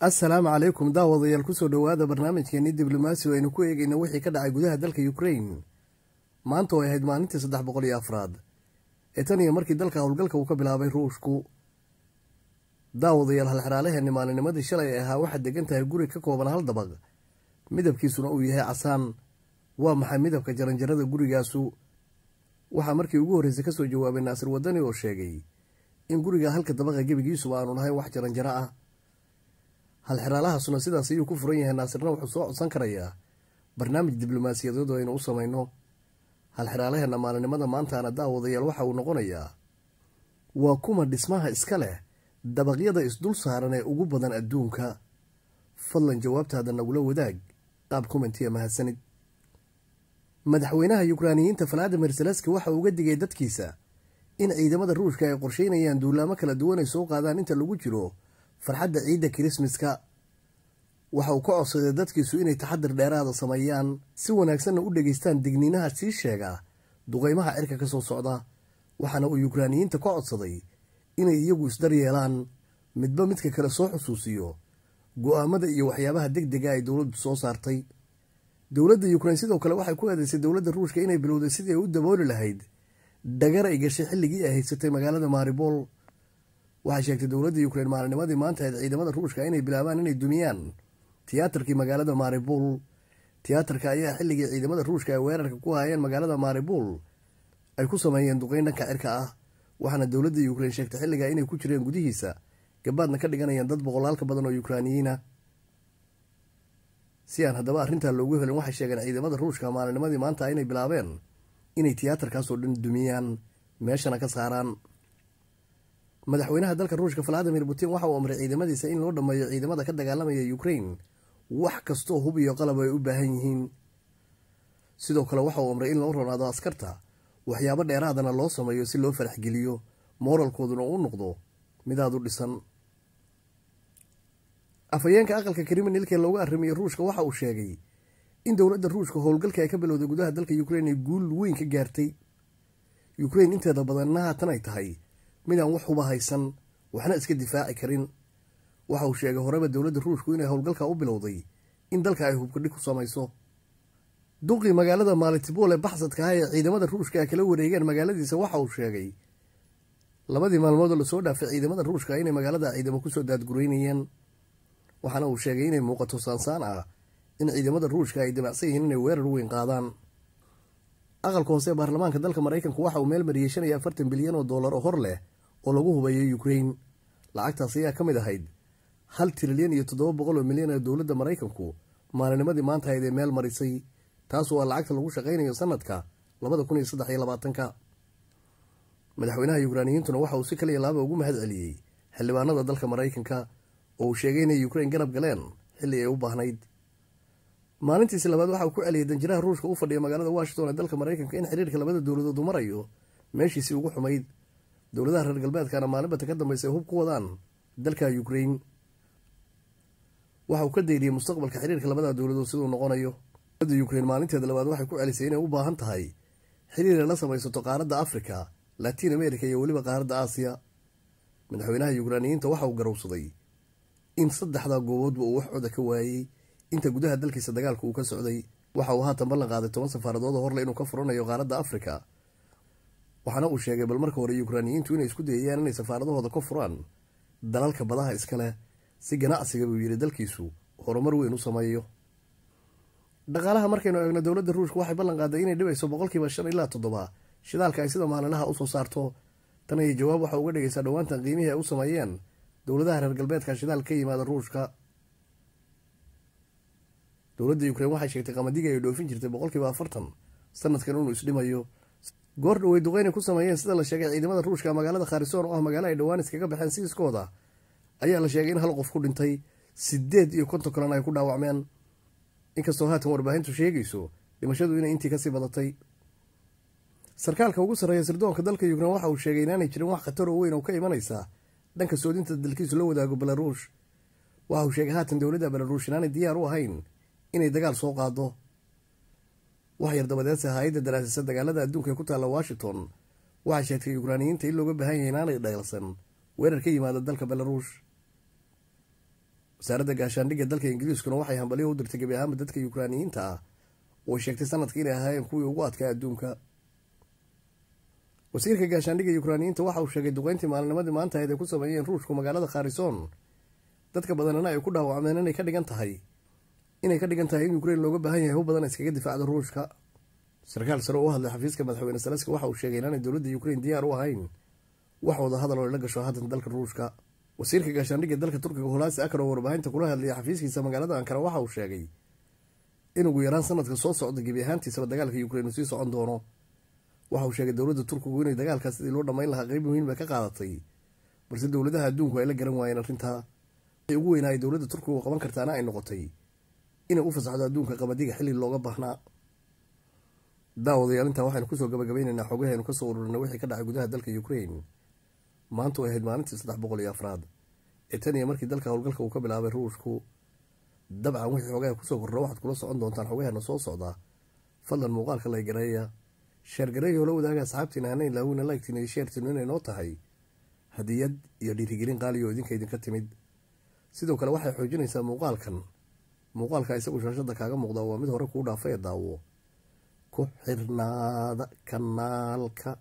asalaamu calaykum daawadayaal kusoo dhowaada barnaamijkeennii diblomaasi aynu ku eegayna wixii ka dhacay gudaha dalka yukrain maanta oo ahayd maalintii saddex boqol iyo afraad ee tan iyo markii dalka howlgalka uu ka bilaabay ruushku daawadayaal halxeraalaheeni maalinimadii shalay ee ahaa waxaad degan tahay guri ka kooban hal dabaq midabkiisuna uu yahay casaan waa maxay midabka jaranjarada gurigaasu waxaa markii ugu horreysay kasoo jawaabay naasir wadani oo sheegay in guriga halka dabaqa gebigiisuba aanu lahayn wax jaranjaro ah halxiraalahaasuna sidaas ayuu ku furan yahay naasirna wuxuu soo codsan karayaa barnaamij diblomaasiyadeed oo aynu u samayno halxiraalaheenna maalinimada maantaana daawadayaal waxa uu noqonayaa waa kuma dhismaha iska leh dabaqyada isdul saaran ee ugu badan adduunka fadlan jawaabtaada nagula wadaag qaab kumentiya mahadsanid madaxweynaha yukraaniyiinta valadimir zeleski waxa uga digay dadkiisa in ciidamada ruushka ay qorsheynayaan duulaamo kala duwan ay soo qaadaan inta lagu jiro farxadda ciidda kirismaska waxa uu ka codsaday dadkiisu inay taxadir dheeraada sameeyaan si wanaagsanna u dhegaystaan digniinaha sii sheega duqaymaha cirka ka soo socda waxaana uu yukraaniyiinta ka codsaday inay iyagu isdar yeelaan midba midka kale soo xusuusiyo go-aamada iyo waxyaabaha deg dega ay dowladdu soo saartay dowladda yukrain sidoo kale waxay ku eedeysay dowladda ruushka inay bilowday sidii ay u dabooli lahayd dhagar ay gashay xilligii ay haysatay magaalada maribol waxay sheegtay dowladda ukrein maalinimadii maantaheed ciidamada ruushka inay bilaabaan inay dumiyaan tiyaatarkii magaalada maribul tiyaatarka ayaa xilligii ciidamada ruushka ay weerarka ku haayeen magaalada maribul ay ku sameeyeen duqeyn dhanka cirka ah waxaana dowladda ukrein sheegtay xilligaa inay ku jireen gudihiisa gabaadna ka dhiganayaan dad boqolaalka badan oo yukraaniyiina si aan haddaba arrintaa loogu helin waxay sheegeen ciidamada ruushka maalinimadii maanta inay bilaabeen inay tiyaatarkaasoo dhan dumiyaan meeshana ka saaraan madaxweynaha dalka ruushka valadimir putin waxa uu amray ciidamadiisa in loo dhammeeyo ciidamada ka dagaalamaya ukraine wax kastoo hub iyo qalab ay u baahan yihiin sidoo kale waxa uu amray in loo ronaado askarta waxyaabo dheeraadana loo sameeyo si loo faraxgeliyo mooralkooduna uu noqdo midaad u dhisan afhayeenka aqalka kriminalkee loogu arrimiyey ruushka waxa uu sheegay in dowladda ruushka howlgalka ay ka bilowday gudaha dalka ukrain ay guul weyn ka gaartay ukrain inteeda badanna haatan ay tahay midaan waxuba haysan waxna iska difaaci karin waxa uu sheegay horeba dowladda ruushku inay howlgalka u bilowday in dalka ay hubkadhig ku samayso duqii magaalada maalitibool ee baxsadka ah ee ciidamada ruushka ay kala wareegeen magaaladiisa waxa uu sheegay labadii maalmoodoo lasoo dhaafay ciidamada ruushka inay magaalada ciidamo kusoo daadguraynayeen waxaana uu sheegay inay muuqato saansaan ah in ciidamada ruushka ay damacsan yihiin inay weerar weyn qaadaan aqalka hoose ee baarlamaanka dalka maraykanku waxa uu meel mariyeshanaya afartan bilyan oo dollar oo hor leh oo lagu hubeeyay ukraine lacagtaas ayaa ka mid ahayd hal trilyan iyo toddoba boqol oo milyan ee dowladda maraykanku maalinimadii maanta ee meel marisay taas waa ah lacagta lagu shaqaynayo sanadka labada kun iyo saddex iyo labaatanka madaxweynaha yukraaniyiintuna waxa uu si kaliya laaba ugu mahad celiyey xildhibaanada dalka maraykanka oo uu sheegay inay yukrain garab galeen xilli ay u baahnayd maalintiisi labaad waxaa ku celiyay danjiraha ruushka u fadhiya magaalada washington ee dalka maraykanka in xiriirka labada dowladood u marayo meeshiisii ugu xumayd dowladaha reer galbeedkana maalinbata ka dambaysa hub ku wadaan dalka ukrain waxa uu ka dayriyey mustaqbalka xiriirka labada dowladood siduu noqonayo dowladda ukrain maalinteeda labaad waxay ku celisay inay u baahan tahay xiriir la samaysato qaaradda afrika latiin amerika iyo weliba qaaradda aasiya madaxweynaha yukraaniyiinta waxa uu garowsaday in saddexdaa gooboodba uu wax coda ka waayey inta gudaha dalkiisa dagaalka uu ka socday waxa uu haatan ballan qaaday toban safaaradoodoo horle inuu ka furanayo qaaradda afrika waxaana uu sheegay bal marka hore yukraaniyiintu inay isku dayayaan inay safaaradahooda ka furaan dalalka badaha iskale si ganacsiga buu yidhi dalkiisu horumar weyn u sameeyo dhaqaalaha markaynu eegno dowladda ruushka waxay ballan qaaday inay dhibayso boqolkiiba shan ilaa toddoba shidaalka ay sida maalinlaha usoo saarto tan iyo jawaab waxa uga dhigaysaa dhowaantan qiimihii ay u sameeyeen dowladaha reer galbeedka shidaal ka yimaada ruushka dowladda yukrain waxay sheegtay qamadiga ay dhoofin jirtay boqolkiiba afartan sanadkan inuu isdhimayo goordha way duqeyn ku sameeyeen sida la sheegay ciidamada ruushka magaalada kharison oo ah magaalo ay dhowaan iskaga baxeen siiskooda ayaa la sheegay in hal qof ku dhintay sideed iyo konton kalena ay ku dhaawacmeen inkastoo haatan warbaahintu sheegayso dhimashadu inay intii kasii badatay sarkaalka ugu sarreeya sirdoonka dalka yugrein waxa uu sheegay inaanay jirin wax khatar oo weyn oo ka imanaysa dhanka soodinta dalkiisu la wadaago belaruush waxa uu sheegay haatan dowladda belaruush inaanay diyaar u ahayn inay dagaal soo qaado waxyar dabadeedse hay-adda daraasisa dagaalada adduunka ee ku taalla washington waxaa sheegtay yukraaniyiinta in looga baahan yahay inaanay dheelsan weerar ka yimaada dalka belaruush wasaaradda gaashaandhigga dalka ingiriiskuna waxay hambalyo u dirtay gebi ahaanba dadka yukraaniyiinta ah oo sheegtay sanadka inay ahaayeen kuwii ugu adkaa adduunka wasiirka gaashaandhigga yukraaniyiinta waxa uu sheegay duqeyntii maalinimadii maanta ayd ay ku sameeyeen ruushku magaalada kharison dadka badanina ay ku dhaawacmeen inay ka dhigan tahay inay ka dhigan tahay in ukrain looga baahan yahay hub badan iskaga difaacda ruushka sarkaal sare u hadlay xafiiska madaxweyne salaski waxa uu sheegay inaanay dowladda ukrain diyaar u ahayn wax wada hadal oo la gasho hadan dalka ruushka wasiirka gaashaandhigga dalka turkiga holaasi akar warbaahinta kula hadlayay xafiiskiisa magaalada ankara waxa uu sheegay in ugu yaraan sanadka soo socda gebi ahaantiisaba dagaalka ukrain uu sii socon doono waxa uu sheegay dowladda turkigu inay dagaalkaa sidii loo dhammayn lahaa qeyb muhiim bay ah ka qaadatay balse dowladaha adduunku ay la garan waayeen arrintaa ugu weyn ay dowladda turkigu qaban kartaana ay noqotay inay u fasaxdo adduunka qabadiga xili looga baahnaa daawadayaal intaa waxaynu kusoo gabagabaynaynaa xogahaynu kasoo ururina wixii ka dhacay gudaha dalka ukraine maanta oo ahayd maalintii saddex boqol iyo afraad ee tan iyo markii dalka howlgalka uu ka bilaabay ruushku dabcan wixii xogaha kusoo korra waxaad kula socon doontaan xogahayna soo socdaa fadlan muuqaalka laygareeya sheergareeya la wadaaga asxaabtiina hanayn laawina laygtiina iyo sheertiinu inay noo tahay hadiyad iyo dhiirigelin qaaliyo idinka idinka timid sidoo kale waxay xoojinaysaa muuqaalkan muuqaalka isagu shaashada kaaga muuqda waa mid hore kuu dhaafaya daawo ku xirnaada kanaalka